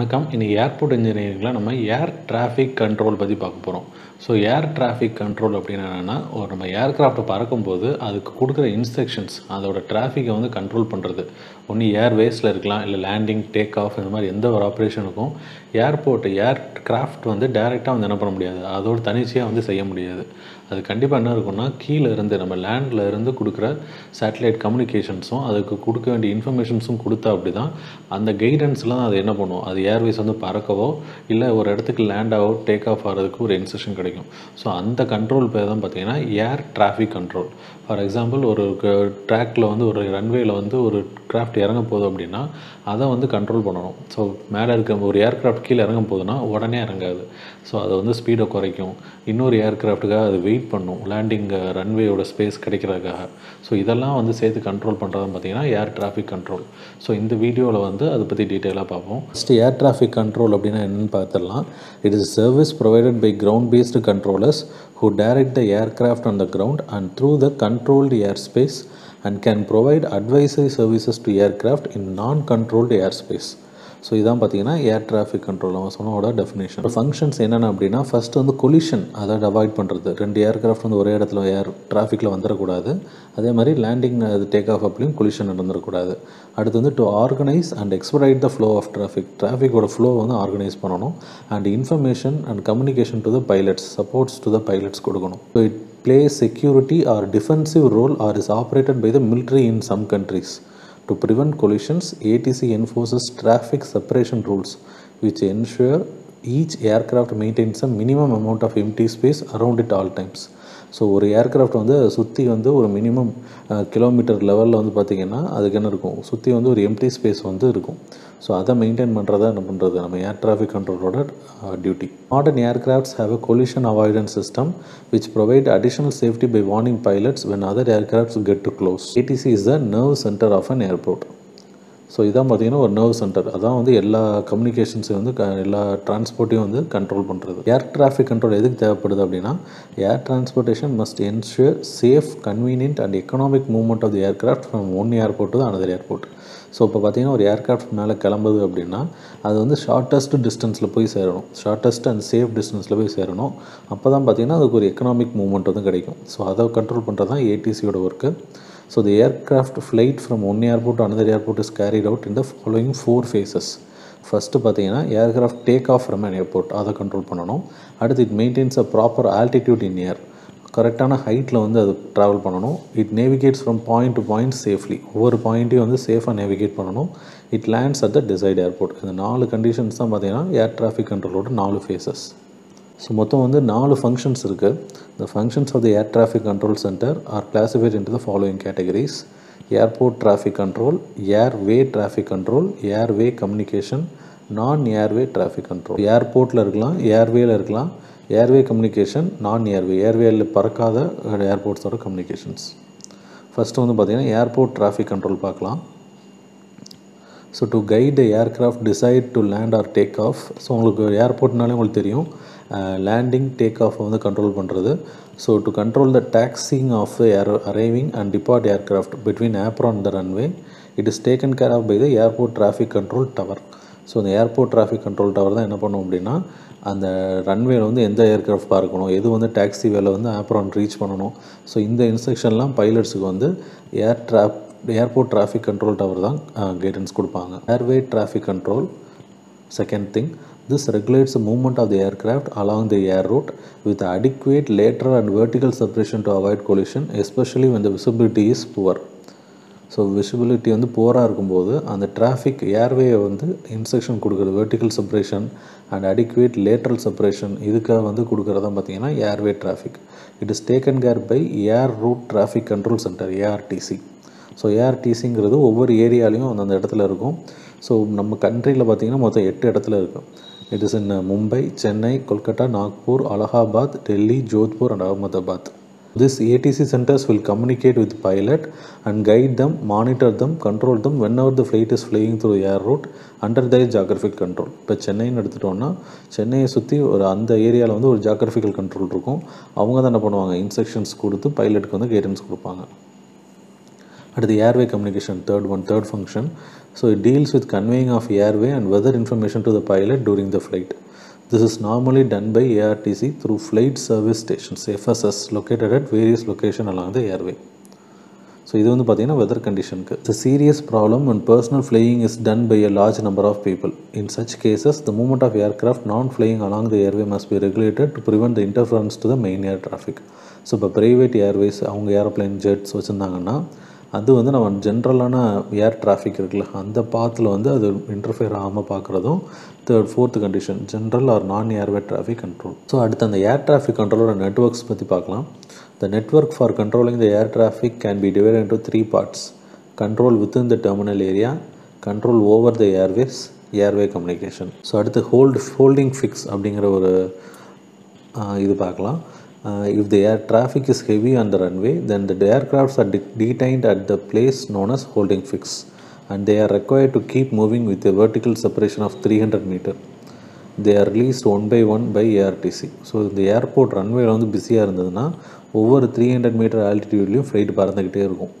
வணக்கம் இன்றைக்கி ஏர்போர்ட் இன்ஜினியரிங்கில் நம்ம ஏர் டிராஃபிக் கண்ட்ரோல் பற்றி பார்க்க போகிறோம் ஸோ ஏர் டிராஃபிக் கண்ட்ரோல் அப்படின்னு என்னென்னா ஒரு நம்ம ஏர்க்ராஃப்ட்டை பறக்கும்போது அதுக்கு கொடுக்குற இன்ஸ்ட்ரக்ஷன்ஸ் அதோட டிராஃபிக்கை வந்து கண்ட்ரோல் பண்ணுறது ஒன்று ஏர்வேஸில் இருக்கலாம் இல்லை லேண்டிங் டேக் ஆஃப் இந்த மாதிரி எந்த ஒரு ஆப்ரேஷனுக்கும் ஏர்போர்ட் ஏர் கிராஃப்ட் வந்து டைரெக்டாக வந்து என்ன பண்ண முடியாது அதோட தனிச்சையாக வந்து செய்ய முடியாது அது கண்டிப்பாக என்ன இருக்கும்னா கீழே இருந்து நம்ம லேண்டில் இருந்து கொடுக்குற சேட்டலைட் கம்யூனிகேஷன்ஸும் அதுக்கு கொடுக்க வேண்டிய இன்ஃபர்மேஷன்ஸும் கொடுத்தா அப்படி தான் அந்த கைடன்ஸில் தான் அது என்ன பண்ணுவோம் அது ஏர்வேஸ் வந்து பறக்கவோ இல்லை ஒரு இடத்துக்கு லேண்ட் ஆகோ டேக் ஆஃப் ஆகிறதுக்கு ஒரு இன்ஸ்ட்ரக்ஷன் கிடைக்கும் ஸோ அந்த கண்ட்ரோல் பேர் தான் பார்த்திங்கன்னா air traffic control for example ஒரு ட்ராக்கில் வந்து ஒரு ரன்வேயில் வந்து ஒரு கிராஃப்ட் இறங்க போதும் அப்படின்னா அதை வந்து கண்ட்ரோல் பண்ணணும் ஸோ மேலே இருக்க ஒரு ஏர்க்ராஃப்ட் கீழே இறங்க போதுன்னா உடனே இறங்காது ஸோ அதை வந்து ஸ்பீடை குறைக்கும் இன்னொரு ஏர்க்ராஃப்ட்டுக்காக அது வெயிட் வெயிட் பண்ணும் லேண்டிங் ரன்வேயோட ஸ்பேஸ் கிடைக்கிறதுக்காக ஸோ இதெல்லாம் வந்து சேர்த்து கண்ட்ரோல் பண்ணுறதுன்னு பார்த்தீங்கன்னா ஏர் டிராஃபிக் கண்ட்ரோல் ஸோ இந்த வீடியோவில் வந்து அதை பற்றி டீட்டெயிலாக பார்ப்போம் ஃபஸ்ட்டு ஏர் டிராஃபிக் கண்ட்ரோல் அப்படின்னா என்னென்னு பார்த்துடலாம் it is service provided by ground based controllers the direct on the ground and through the controlled air space and can provide advisory services to aircraft in non controlled air space so இதான் பார்த்தீங்கன்னா ஏர் traffic control நம்ம சொன்னோட definition functions என்னென்ன அப்படின்னா first வந்து collision அதாவது avoid பண்ணுறது ரெண்டு aircraft வந்து ஒரே இடத்துல ஏர் டிராஃபிக்கில் வந்துடக்கூடாது அதே மாதிரி லேண்டிங் அது டேக் ஆஃப் அப்படியும் கொலிஷன் நடந்துடக்கூடாது அடுத்து வந்து to organise and expedite the flow of traffic டிராஃபிக்கோட ஃப்ளோ வந்து ஆர்கனைஸ் பண்ணணும் and information and communication to the pilots supports to the pilots கொடுக்கணும் so it play security or defensive role or is operated by the military in some countries To prevent collisions, ATC enforces traffic separation rules which ensure each aircraft maintains a minimum amount of empty space around it all times. So ஒரு aircraft வந்து சுற்றி வந்து ஒரு minimum kilometre லெவலில் வந்து பார்த்திங்கன்னா அதுக்கு என்ன இருக்கும் சுற்றி வந்து ஒரு எம்டி ஸ்பேஸ் வந்து இருக்கும் ஸோ அதை மெயின்டைன் பண்ணுறதா என்ன பண்ணுறது நம்ம ஏர் டிராஃபிக் கண்ட்ரோலோட duty modern aircrafts have a collision avoidance system which provide additional safety by warning pilots when other aircrafts get too close ATC is the nerve centre of an airport so இதான் பார்த்தீங்கன்னா ஒரு nerve centre அதான் வந்து எல்லா கம்யூனிகேஷன்ஸையும் வந்து க எல்லா டிரான்ஸ்போர்ட்டையும் வந்து கண்ட்ரோல் பண்ணுறது ஏர் டிராஃபிக் கண்ட்ரோல் எதுக்கு தேவைப்படுது அப்படின்னா air transportation must ensure safe convenient and economic movement of the aircraft from one airport to another airport so இப்போ பார்த்தீங்கன்னா ஒரு ஏர்கிராஃப்ட் மேலே கிளம்புது அப்படின்னா அது வந்து ஷார்ட்டஸ்ட் டிஸ்டன்ஸில் போய் சேரணும் ஷார்ட்டஸ்ட் அண்ட் சேஃப் டிஸ்டன்ஸில் போய் சேரணும் அப்போ தான் பார்த்தீங்கன்னா அதுக்கு ஒரு எக்கனாமிக் மூவ்மெண்ட் வந்து கிடைக்கும் ஸோ அதை கண்ட்ரோல் பண்ணுறது தான் ஏடிசியோட work so the aircraft flight from one airport to another airport is carried out in the following four phases. First பார்த்தீங்கன்னா aircraft take off from an airport அதை கண்ட்ரோல் பண்ணணும் அடுத்து it maintains a proper altitude in air கரெக்டான ஹைட்டில் வந்து அது travel பண்ணணும் it navigates from point to point safely ஒவ்வொரு பாயிண்ட்டையும் வந்து சேஃபாக நேவிகேட் பண்ணணும் it lands at the desired airport இந்த நாலு கண்டிஷன்ஸ் தான் பார்த்தீங்கன்னா ஏர் டிராஃபிக் கண்ட்ரோலோட நாலு ஃபேஸஸ் ஸோ மொத்தம் வந்து நாலு ஃபங்க்ஷன்ஸ் இருக்குது the functions of the air traffic control centre are classified into the following categories airport traffic control airway traffic control airway communication non airway traffic control ஏர்போர்ட்டில் இருக்கலாம் ஏர்வேயில் இருக்கலாம் ஏர்வே கம்யூனிகேஷன் நான் ஏர்வே ஏர்வேயில் பறக்காத ஏர்போர்ட்ஸோட communications first வந்து பார்த்திங்கன்னா airport traffic control பார்க்கலாம் so to guide aircraft desired to land or take off so உங்களுக்கு ஏர்போர்ட்னாலே உங்களுக்கு தெரியும் லேண்டிங் டேக் ஆஃப் வந்து கண்ட்ரோல் பண்ணுறது so to control the taxiing of air arriving and depart aircraft between apron the runway it is taken care of by the airport traffic control tower so அந்த airport traffic control tower தான் என்ன பண்ணும் அப்படின்னா அந்த ரன்வேல வந்து எந்த aircraft இருக்கணும் எது வந்து டாக்ஸி வேலை வந்து ஆப்ரான் ரீச் பண்ணணும் ஸோ இந்த இன்ஸ்ட்ரக்ஷன்லாம் பைலட்ஸுக்கு வந்து air drop airport traffic control tower தான் கைடன்ஸ் கொடுப்பாங்க airway traffic control second thing this regulates movement movement of the aircraft the air route with with adequate and and separation to avoid avoid especially especially when the visibility is so visibility வந்து புவராக இருக்கும்போது அந்த traffic ஏர்வேயை வந்து instruction கொடுக்குறது vertical separation and adequate lateral separation இதுக்காக வந்து கொடுக்குறதான் பார்த்தீங்கன்னா airway traffic it is taken care bye air route traffic control centre ARTC so ஏஆர்டிசிங்கிறது ஒவ்வொரு ஏரியாலையும் அந்தந்த இடத்துல இருக்கும் ஸோ நம்ம கண்ட்ரியில் பார்த்திங்கன்னா மொத்தம் எட்டு இடத்துல இருக்குது it is in Mumbai Chennai Kolkata Nagpur Allahabad Delhi Jodhpur and Ahmedabad this ATC centres will communicate with pilot and guide them monitor them control them whenever the flight is flying through air route under the geographic control இப்போ சென்னைன்னு எடுத்துகிட்டோன்னா சென்னையை சுற்றி ஒரு அந்த ஏரியாவில் வந்து ஒரு geographical control இருக்கும் அவங்க தான் என்ன பண்ணுவாங்க இன்ஸ்ட்ரக்ஷன்ஸ் கொடுத்து பைலட்டுக்கு வந்து கைடன்ஸ் கொடுப்பாங்க அடுத்து airway communication third one third function So it deals with conveying of airway and weather information to the pilot during the flight. This is normally done by ARTC through flight service stations FSS located at various locations along the airway. So இது வந்து பார்த்திங்கன்னா weather கண்டிஷனுக்கு the serious problem and personal flying is done by a large number of people in such cases the movement of aircraft non flying along the airway must be regulated to prevent the interference to the main air traffic so இப்போ private airways அவங்க aeroplane jets வச்சுருந்தாங்கன்னா அது வந்து நம்ம ஜென்ரலான air traffic இருக்குல்ல அந்த பாத்தில் வந்து அது இன்டர்ஃபியர் ஆகாமல் பார்க்குறதும் third fourth condition general or non airway traffic control so அடுத்து அந்த ஏர் டிராஃபிக் கண்ட்ரோலோட நெட்ஒர்க்ஸ் பற்றி பார்க்கலாம் the network for controlling the air traffic can be divide into three parts control within the terminal area control over the airways airway communication so அடுத்து hold holding fix அப்படிங்கிற ஒரு இது பார்க்கலாம் Uh, if the air traffic is heavy on the runway, then the aircrafts are de detained at the place known as holding fix and they are required to keep moving with a vertical separation of 300 meter. They are released one by one by ARTC so இந்த airport ரன்வேயில் வந்து பிஸியாக இருந்ததுன்னா ஒவ்வொரு three hundred meter ஆல்டிடியூட்லேயும் flight பறந்துக்கிட்டே இருக்கும்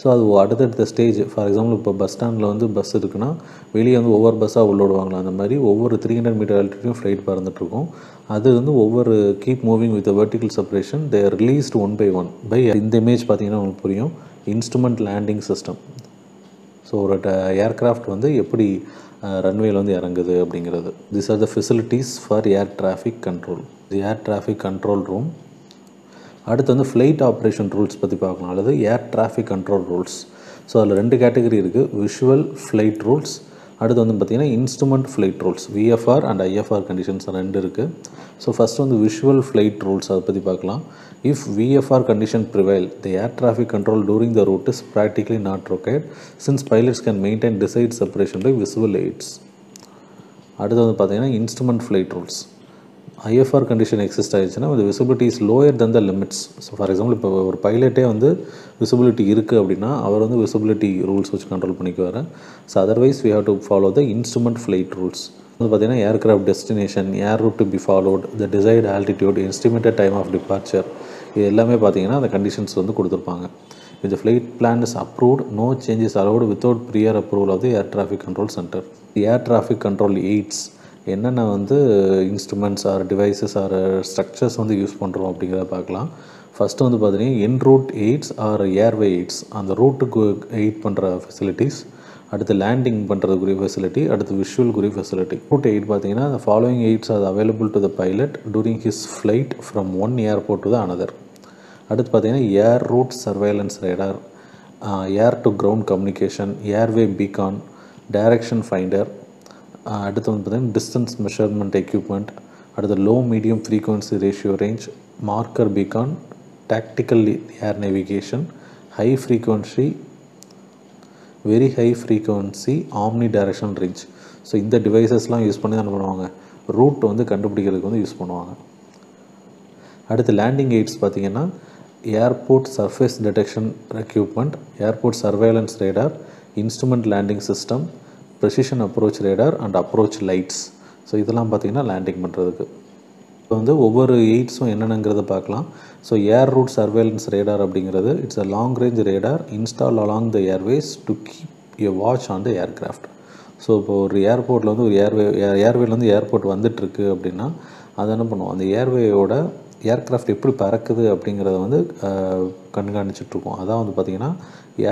so அது அடுத்தடுத்த ஸ்டேஜ் ஃபார் எக்ஸாம்பிள் இப்போ பஸ் ஸ்டாண்டில் வந்து பஸ் இருக்குன்னா வெளியே வந்து ஒவ்வொரு பஸ்ஸாக உள்ளோடுவாங்களா அந்த மாதிரி ஒவ்வொரு த்ரீ ஹண்ட்ரட் மீட்டர் ஆல்டிடியூட்லையும் ஃப்ளைட் பறந்துட்டுருக்கும் அது வந்து ஒவ்வொரு keep moving with vertical separation they're released one by one by இந்த இமேஜ் பார்த்தீங்கன்னா உங்களுக்கு புரியும் இன்ஸ்ட்ருமெண்ட் லேண்டிங் சிஸ்டம் ஸோ ஒரு ஏர்க்ராஃப்ட் வந்து எப்படி ரன்வேயில் வந்து இறங்குது அப்படிங்கிறது this are the facilities for air traffic control the air traffic control room அடுத்து வந்து ஃப்ளைட் ஆப்ரேஷன் ரூல்ஸ் பற்றி பார்க்கணும் அல்லது air traffic control rules so அதில் ரெண்டு கேட்டகரி இருக்குது விஷுவல் ஃப்ளைட் ரூல்ஸ் அடுத்து வந்து பார்த்திங்கன்னா instrument flight rules VFR and IFR conditions ரெண்டு இருக்குது ஸோ ஃபஸ்ட் வந்து விஷுவல் ஃப்ளைட் ரூல்ஸ் அதை பற்றி பார்க்கலாம் if VFR condition prevail the air traffic control during the route is practically not required since pilots can maintain desired separation by visual aids அடுத்து வந்து பார்த்திங்கன்னா instrument flight rules IFR condition exist ஆயிடுச்சுன்னா அது visibility is lower than the limits so for example இப்போ ஒரு பைலட்டே வந்து visibility இருக்குது அப்படின்னா அவர் வந்து விசிபிலிட்டி ரூல்ஸ் வச்சு கண்ட்ரோல் பண்ணிக்குவார் so otherwise we have to follow the instrument flight rules வந்து பார்த்தீங்கன்னா aircraft destination air route to be followed the desired altitude estimated time of departure இது எல்லாமே பார்த்தீங்கன்னா அந்த கண்டிஷன்ஸ் வந்து கொடுத்துருப்பாங்க இந்த flight plan is approved no changes changes without prior approval of of the air traffic control center the air என்னென்ன வந்து instruments or devices or structures வந்து யூஸ் பண்ணுறோம் அப்படிங்கிறத பார்க்கலாம் ஃபஸ்ட்டு வந்து பார்த்தீங்கன்னா en route aids or airway aids அந்த ரூட்டுக்கு எயிட் பண்ணுற ஃபெசிலிட்டிஸ் அடுத்து லேண்டிங் பண்ணுறதுக்குரிய ஃபெசிலிட்டி அடுத்து விஷுவல்குரிய ஃபெசிலிட்டி ரூட் எயிட் பார்த்தீங்கன்னா அந்த ஃபாலோயிங் எயிட்ஸ் அது available to the pilot during his flight from one airport to the another அடுத்து பார்த்தீங்கன்னா air route surveillance radar air to ground communication airway beacon direction finder அடுத்து வந்து பார்த்தீங்கன்னா டிஸ்டன்ஸ் மெஷர்மெண்ட் எக்யூப்மெண்ட் அடுத்து low medium frequency radio range marker beacon tactical air navigation high frequency very high frequency omni direction range so இந்த டிவைசஸ்லாம் use பண்ணி தான் என்ன பண்ணுவாங்க ரூட் வந்து கண்டுபிடிக்கிறதுக்கு வந்து யூஸ் பண்ணுவாங்க அடுத்து லேண்டிங் எய்ட்ஸ் பார்த்திங்கன்னா airport surface detection equipment airport surveillance radar instrument landing system precision approach radar and approach lights so இதெல்லாம் பார்த்திங்கன்னா லேண்டிங் பண்ணுறதுக்கு இப்போ வந்து ஒவ்வொரு எய்ட்ஸும் என்னென்னங்கிறத பார்க்கலாம் so air route surveillance radar அப்படிங்கிறது it's a long range radar install along the airways to keep a watch on the aircraft so இப்போ ஒரு ஏர்போர்ட்டில் வந்து ஒரு ஏர்வே ஏர்வேலேருந்து ஏர்போர்ட் வந்துட்டுருக்கு அப்படின்னா அதை என்ன பண்ணுவோம் அந்த ஏர்வேயோட ஏர்க்ராஃப்ட் எப்படி பறக்குது அப்படிங்கிறத வந்து கண்காணிச்சிட்ருக்கோம் அதான் வந்து பார்த்திங்கன்னா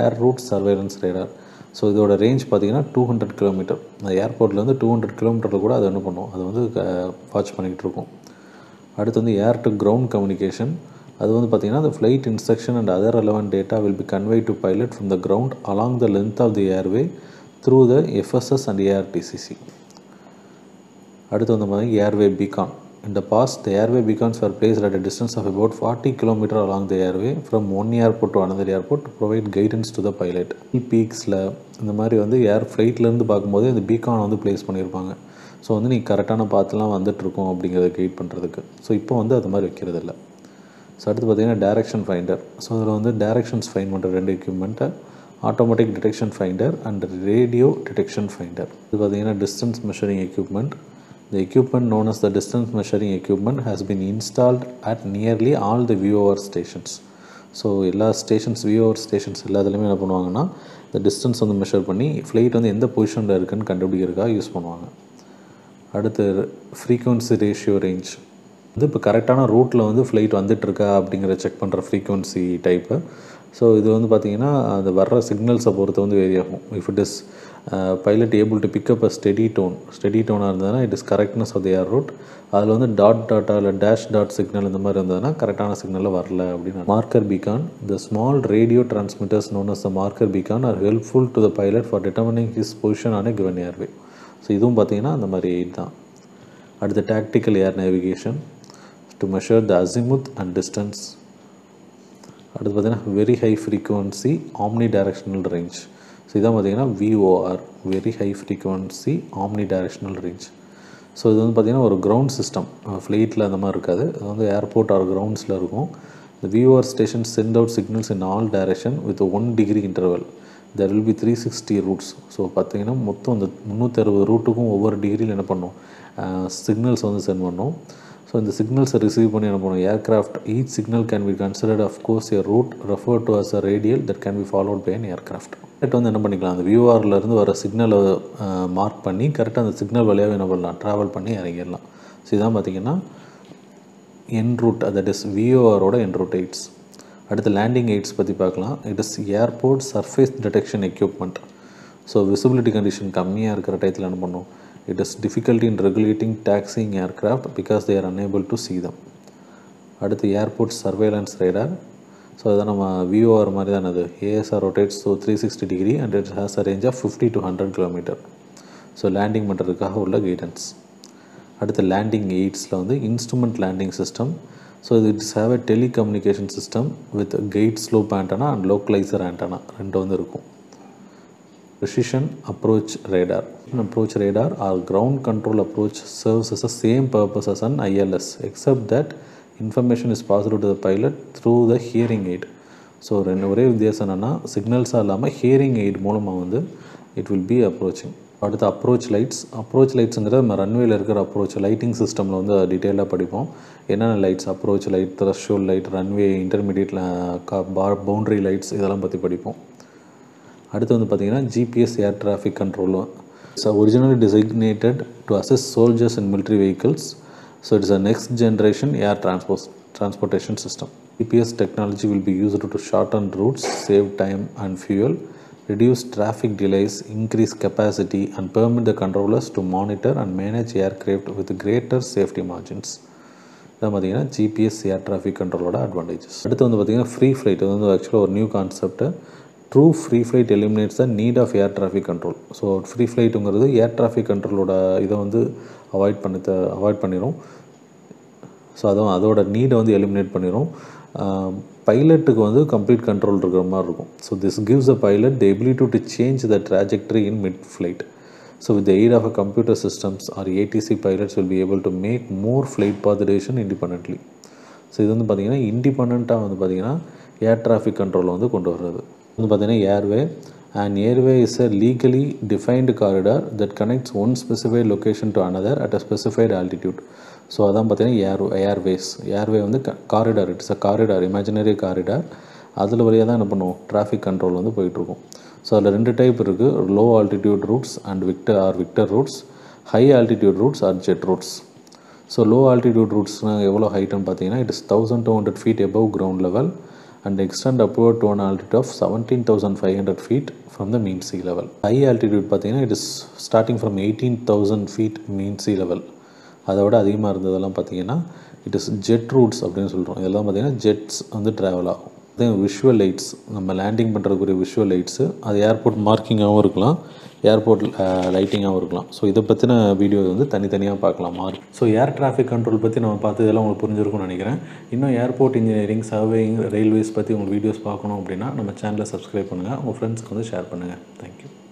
air route surveillance radar so இதோட ரேஞ்ச் பார்த்திங்கன்னா டூ ஹண்ட்ரட் கிலோமீட்டர் அந்த ஏர்போர்ட்லேருந்து டூ ஹண்ட்ரட் கிலோமீட்டரில் கூட அது என்ன பண்ணும் அது வந்து வாட்ச் பண்ணிக்கிட்டு இருக்கும் அடுத்து வந்து ஏர் டு கிரவுண்ட் கம்யூனிகேஷன் அது வந்து பார்த்திங்கன்னா அந்த flight instruction and other relevant data will be convey to pilot from the ground along the length of the airway through the FSS and ARTCC அடுத்து வந்து பார்த்திங்கன்னா ஏர்வே பிகான் இந்த pass the airway airway beacons were at at distance of of forty kilometre km along the airway from one airport to another airport to provide guidance to பீக்ஸில் இந்த மாதிரி வந்து ஏர் ஃப்ளைட்லேருந்து பார்க்கும்போது இந்த பீக்கான் வந்து பிளேஸ் பண்ணியிருப்பாங்க so வந்து நீங்கள் கரெக்டான பாத்தெலாம் வந்துட்டுருக்கோம் அப்படிங்கிறத கைட் பண்ணுறதுக்கு ஸோ இப்போ வந்து அது மாதிரி வைக்கிறது இல்லை ஸோ அடுத்து பார்த்தீங்கன்னா டேரெக்ஷன் ஃபைண்டர் ஸோ அதில் வந்து டேரெக்ஷன்ஸ் ஃபைன் பண்ணுற ரெண்டு எக்யூப்மெண்ட்டை automatic detection finder and radio detection finder இது பார்த்தீங்கன்னா distance measuring equipment The equipment known as the distance measuring equipment has been installed at nearly all the viewer stations. So எல்லா stations viewer stations எல்லாத்துலேயுமே என்ன பண்ணுவாங்கன்னா இந்த distance வந்து measure பண்ணி flight வந்து எந்த பொசிஷனில் இருக்குன்னு கண்டுபிடிக்கிறதுக்காக யூஸ் பண்ணுவாங்க அடுத்து frequency ரேஷியோ ரேஞ்ச் வந்து இப்போ கரெக்டான ரூட்டில் வந்து ஃப்ளைட் இருக்கா, அப்படிங்கிற செக் பண்ணுற ஃப்ரீக்குவன்சி டைப்பு ஸோ இது வந்து பார்த்திங்கன்னா அது வர்ற சிக்னல்ஸை பொறுத்து வந்து வேரியாகும் if it is pilot able to pick up a steady tone steady டோனாக இருந்ததுன்னா it is correctness of air route அதில் வந்து டாட் டாட்டா இல்லை டேஷ் டாட் சிக்னல் இந்த மாதிரி இருந்ததுன்னா கரெக்டான சிக்னலில் வரல அப்படின்னு marker beacon the small radio transmitters known as the marker beacon are helpful to the pilot for determining his position on given airway so இதுவும் பார்த்தீங்கன்னா அந்த மாதிரி தான் அடுத்து tactical air navigation to measure the azimuth and distance அடுத்து பார்த்தீங்கன்னா very high frequency omni directional range so இதான் பார்த்திங்கன்னா VOR very high frequency omni directional range so இது வந்து பார்த்திங்கன்னா ஒரு கிரவுண்ட் சிஸ்டம் ஃப்ளைட்டில் அந்த மாதிரி இருக்காது அது வந்து ஏர்போர்ட் ஆர் கிரவுண்ட்ஸில் இருக்கும் இந்த VOR station send out signals in all direction with one degree interval there will be three sixty routes so பார்த்தீங்கன்னா மொத்தம் அந்த முந்நூற்றி அறுபது ரூட்டுக்கும் ஒவ்வொரு டிகிரியில் என்ன பண்ணும் சிக்னல்ஸ் வந்து சென்ட் பண்ணும் ஸோ இந்த சிக்னல்ஸை ரிசீவ் பண்ணி என்ன பண்ணுவோம் aircraft each signal can be considered of course a route refer to as a radial that can be followed by an aircraft direct வந்து என்ன பண்ணிக்கலாம் அந்த இருந்து வர சிக்னலை மார்க் பண்ணி கரெக்டாக அந்த சிக்னல் வழியாக என்ன பண்ணலாம் ட்ராவல் பண்ணி இறங்கிடலாம் ஸோ இதான் பார்த்திங்கன்னா என் ரூட் தட் இஸ் விஓஆரோட என் ரூட் எய்ட்ஸ் அடுத்து லேண்டிங் எய்ட்ஸ் பற்றி பார்க்கலாம் it is airport surface detection equipment so visibility condition கம்மியாக இருக்கிற டயத்தில் என்ன பண்ணும் it is difficulty in regulating taxiing aircraft because they are unable to see them அடுத்து ஏர்போர்ட் சர்வேலன்ஸ் ரைடர் ஸோ இதை நம்ம ஆகிற மாதிரி தான் அது ASR rotates so three sixty degree and it has a range of fifty to hundred kilometre so landing பண்ணுறதுக்காக உள்ள guidance அடுத்து லேண்டிங் எய்ட்ஸில் வந்து இன்ஸ்ட்ருமெண்ட் லேண்டிங் சிஸ்டம் ஸோ இது it's have a telecommunication system with guide slope antenna and localiser antenna ரெண்டு வந்து இருக்கும் precision approach radar approach radar or ground control approach services a same purposes and ILS except that information is passed to the pilot through the hearing aid so ரெண்டு ஒரே வித்தியாசம் என்னென்னா சிக்னல்ஸாக இல்லாமல் hearing aid மூலமாக வந்து இட் வில் பி அப்ரோச்சிங் அடுத்து approach lights approach லைட்ஸுங்கிறது நம்ம ரன்வேல இருக்கிற அப்ரோச் லைட்டிங் சிஸ்டமில் வந்து டீட்டெயிலாக படிப்போம் என்னென்ன lights approach light threshold light runway இன்டர்மீடியட்டில் பவுண்டரி லைட்ஸ் இதெல்லாம் பற்றி படிப்போம் அடுத்து வந்து பார்த்திங்கன்னா GPS air traffic control originally designated to assist soldiers and military vehicles So it is a next generation air transport transportation system. GPS technology will be used to shorten routes, save time and fuel, reduce traffic delays, increase capacity and permit the controllers to monitor and manage aircraft with greater safety margins. இதான் பார்த்தீங்கன்னா GPS air traffic கண்ட்ரோலோட advantages அடுத்து வந்து பார்த்திங்கன்னா free flight இது வந்து ஆக்சுவலாக ஒரு new concept true free flight eliminates the need of air traffic control so free ஃப்ளைட்டுங்கிறது ஏர் டிராஃபிக் கண்ட்ரோலோட அவாய்ட் பண்ண அவாய்ட் பண்ணிடும் ஸோ அதுவும் அதோட நீடை வந்து எலிமினேட் பண்ணிடும் பைலட்டுக்கு வந்து கம்ப்ளீட் கண்ட்ரோல் இருக்கிற மாதிரி இருக்கும் so this gives a pilot the ability to change the trajectory in mid flight so with aid of a computer systems or ATC pilots will be able to make more flight path duration independently so இது வந்து பார்த்திங்கன்னா இண்டிபெண்ட்டாக வந்து பார்த்திங்கன்னா air traffic கண்ட்ரோலை வந்து கொண்டு வர்றது வந்து பார்த்திங்கன்னா airway An airway is a legally defined corridor that connects one specified location to another at a specified altitude. So அதான் பார்த்தீங்கன்னா ஏர் ஏர்வேஸ் ஏர்வே வந்து corridor it's a corridor imaginary corridor அதில் வழியாக தான் என்ன பண்ணுவோம் டிராஃபிக் கண்ட்ரோல் வந்து போயிட்டுருக்கும் ஸோ அதில் ரெண்டு டைப் இருக்குது low altitude routes and victor or victor routes high altitude routes or jet routes so low altitude ரூட்ஸ்னால் எவ்வளோ ஹைட்டுன்னு பார்த்தீங்கன்னா it is thousand two hundred feet above ground level and extend upward to an altitude of 17,500 feet from the mean sea level. High altitude பார்த்தீங்கன்னா it is starting from eighteen thousand feet mean sea level அதை விட அதிகமாக இருந்ததெல்லாம் பார்த்தீங்கன்னா it is jet roots அப்படின்னு சொல்கிறோம் இதெல்லாம் பார்த்தீங்கன்னா ஜெட்ஸ் வந்து ட்ராவல் ஆகும் அதே விஷுவல் லைட்ஸ் நம்ம லேண்டிங் பண்ணுறதுக்குரிய விஷுவல் லைட்ஸு அது ஏர்போர்ட் மார்க்கிங்காகவும் இருக்கலாம் ஏர்போர்ட் லைட்டிங்காகவும் uh, இருக்கலாம் ஸோ இதை பற்றின வீடியோ வந்து தனித்தனியாக பார்க்கலாம் மாறும் ஸோ ஏர் டிராஃபிக் கண்ட்ரோல் பற்றி நம்ம பார்த்ததெல்லாம் உங்களுக்கு புரிஞ்சிருக்கும்னு நினைக்கிறேன் இன்னும் ஏர்போர்ட் இன்ஜினியரிங் சர்வேயிங் ரயில்வேஸ் பற்றி உங்களுக்கு வீடியோஸ் பார்க்கணும் அப்படின்னா நம்ம சேனலை சப்ஸ்கிரைப் பண்ணுங்கள் உங்கள் ஃப்ரெண்ட்ஸ்க்கு வந்து ஷேர் பண்ணுங்கள் தேங்க்யூ